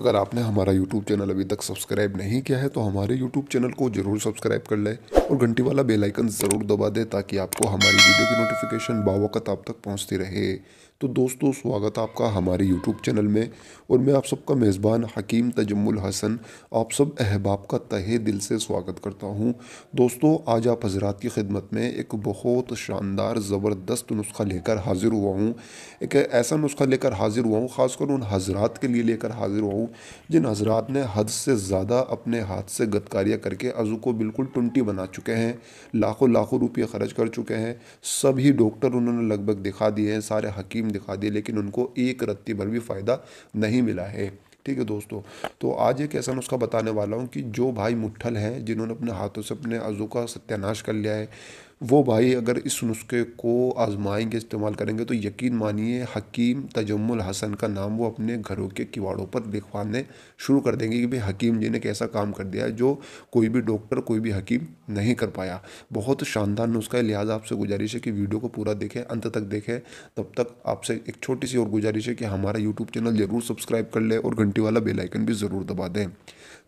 अगर आपने हमारा यूट्यूब चैनल अभी तक सब्सक्राइब नहीं किया है तो हमारे यूट्यूब चैनल को जरूर सब्सक्राइब कर लें और घंटी वाला बेलाइकन ज़रूर दबा दें ताकि आपको हमारी वीडियो की नोटिफिकेशन बावक़त आप तक पहुँचती रहे तो दोस्तों स्वागत आपका हमारे यूट्यूब चैनल में और मैं आप सबका मेज़बान हकीम तजमुल हसन आप सब अहबाब का तहे दिल से स्वागत करता हूं दोस्तों आज आप हजरात की खिदमत में एक बहुत शानदार ज़बरदस्त नुस्खा लेकर हाज़िर हुआ हूं एक ऐसा नुस्खा लेकर हाज़िर हुआ हूं ख़ासकर उन हजरात के लिए लेकर हाज़िर हुआ हूं जिन हजरात ने हद से ज़्यादा अपने हाथ से गदकारियाँ करके अज़ू को बिल्कुल टुंटी बना चुके हैं लाखों लाखों रुपये खर्च कर चुके हैं सभी डॉक्टर उन्होंने लगभग दिखा दिए हैं सारे हकीम दिखा दिए लेकिन उनको एक रत्ती भर भी फ़ायदा नहीं मिला है ठीक है दोस्तों तो आज एक ऐसा नुस्खा बताने वाला हूँ कि जो भाई मुठल हैं जिन्होंने अपने हाथों से अपने अज़ू का सत्यानाश कर लिया है वो भाई अगर इस नुस्खे को आजमाएंगे इस्तेमाल करेंगे तो यकीन मानिए हकीम तजम्मुल हसन का नाम वो अपने घरों के किवाड़ों पर लिखवाने शुरू कर देंगे कि भाई हकीम जी ने कैसा काम कर दिया है जो कोई भी डॉक्टर कोई भी हकीम नहीं कर पाया बहुत शानदार नुस्खा है लिहाजा आपसे गुजारिश है कि वीडियो को पूरा देखें अंत तक देखें तब तक आपसे एक छोटी सी और गुजारिश है कि हमारा यूट्यूब चैनल ज़रूर सब्सक्राइब कर लें और घंटी वाला बेलाइकन भी ज़रूर दबा दें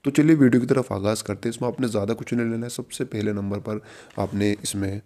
तो चलिए वीडियो की तरफ आगाज़ करते हैं इसमें आपने ज़्यादा कुछ नहीं लेना है सबसे पहले नंबर पर आपने इसमें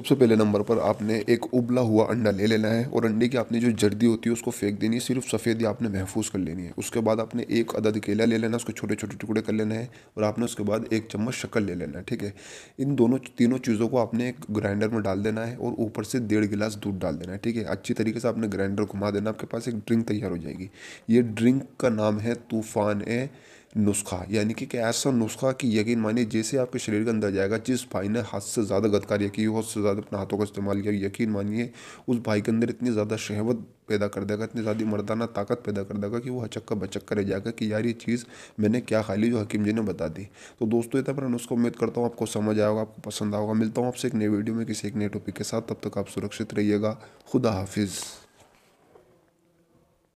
सबसे पहले नंबर पर आपने एक उबला हुआ अंडा ले लेना है और अंडे की आपने जो जर्दी होती है उसको फेंक देनी है सिर्फ सफ़ेदी आपने महफूज कर लेनी है उसके बाद आपने एक अदद केला ले लेना है उसको छोटे छोटे टुकड़े कर लेना है और आपने उसके बाद एक चम्मच शक्कर ले लेना है ठीक है इन दोनों तीनों चीज़ों को आपने एक ग्राइंडर में डाल देना है और ऊपर से डेढ़ गिलास दूध डाल देना है ठीक है अच्छी तरीके से आपने ग्राइंडर घुमा देना आपके पास एक ड्रिंक तैयार हो जाएगी ये ड्रिंक का नाम है तूफ़ान ए नुस्खा यानी कि ऐसा नुस्खा कि यकीन मानिए जैसे आपके शरीर के अंदर जाएगा जिस भाई ने हाथ से ज़्यादा गदकारियाँ की हो उससे ज़्यादा अपने हाथों का इस्तेमाल किया यकीन मानिए उस भाई के अंदर इतनी ज़्यादा शहवत पैदा कर देगा इतनी ज़्यादा मर्दाना ताकत पैदा कर देगा कि वो हचक्का बचक्का रह जाएगा कि यार ये चीज़ मैंने क्या खा ली जो हकीम जी ने बता दी तो दोस्तों ये था मेरा नुस्खा उम्मीद करता हूँ आपको समझ आएगा आपको पसंद आएगा मिलता हूँ आपसे एक नई वीडियो में किसी एक नए टॉपिक के साथ तब तक आप सुरक्षित रहिएगा खुदा हाफिज़